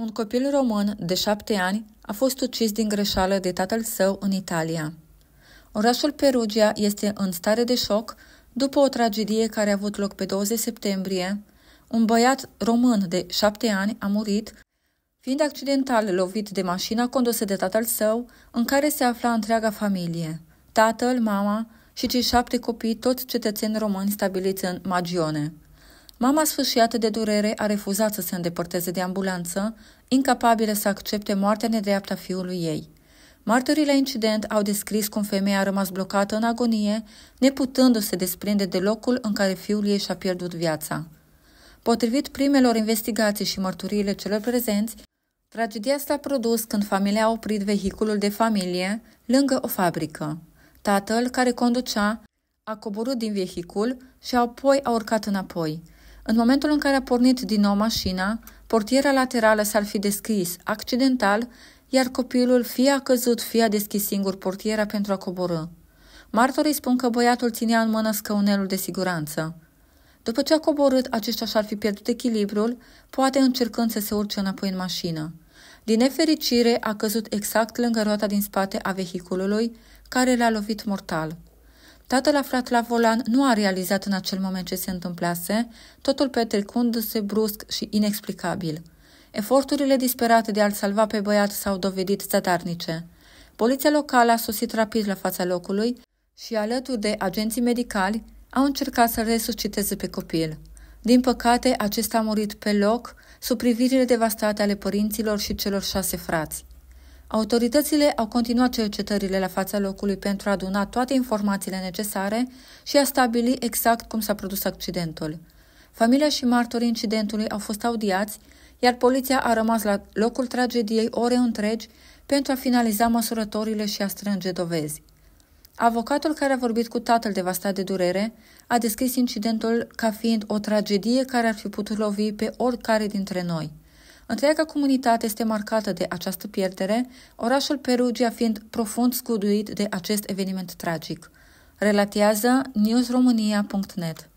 Un copil român de șapte ani a fost ucis din greșeală de tatăl său în Italia. Orașul Perugia este în stare de șoc după o tragedie care a avut loc pe 20 septembrie. Un băiat român de șapte ani a murit, fiind accidental lovit de mașina condusă de tatăl său, în care se afla întreaga familie, tatăl, mama și cei șapte copii, toți cetățeni români stabiliți în Magione. Mama sfârșiată de durere a refuzat să se îndepărteze de ambulanță, incapabilă să accepte moartea nedreaptă a fiului ei. Martorii la incident au descris cum femeia a rămas blocată în agonie, neputându-se desprinde de locul în care fiul ei și-a pierdut viața. Potrivit primelor investigații și mărturiile celor prezenți, tragedia s-a produs când familia a oprit vehiculul de familie lângă o fabrică. Tatăl, care conducea, a coborât din vehicul și apoi a urcat înapoi. În momentul în care a pornit din nou mașina, portiera laterală s-ar fi deschis accidental, iar copilul fie a căzut, fie a deschis singur portiera pentru a coborâ. Martorii spun că băiatul ținea în mână scăunelul de siguranță. După ce a coborât, aceștia și-ar fi pierdut echilibrul, poate încercând să se urce înapoi în mașină. Din nefericire, a căzut exact lângă roata din spate a vehiculului, care l-a lovit mortal. Tatăl aflat la volan nu a realizat în acel moment ce se întâmplase, totul petrecându-se brusc și inexplicabil. Eforturile disperate de a-l salva pe băiat s-au dovedit zadarnice. Poliția locală a sosit rapid la fața locului și, alături de agenții medicali, au încercat să resusciteze pe copil. Din păcate, acesta a murit pe loc, sub privirile devastate ale părinților și celor șase frați. Autoritățile au continuat cercetările la fața locului pentru a aduna toate informațiile necesare și a stabili exact cum s-a produs accidentul. Familia și martorii incidentului au fost audiați, iar poliția a rămas la locul tragediei ore întregi pentru a finaliza măsurătorile și a strânge dovezi. Avocatul care a vorbit cu tatăl devastat de durere a descris incidentul ca fiind o tragedie care ar fi putut lovi pe oricare dintre noi – Întreaga comunitate este marcată de această pierdere, orașul Perugia fiind profund scuduit de acest eveniment tragic. Relatează newsromania.net.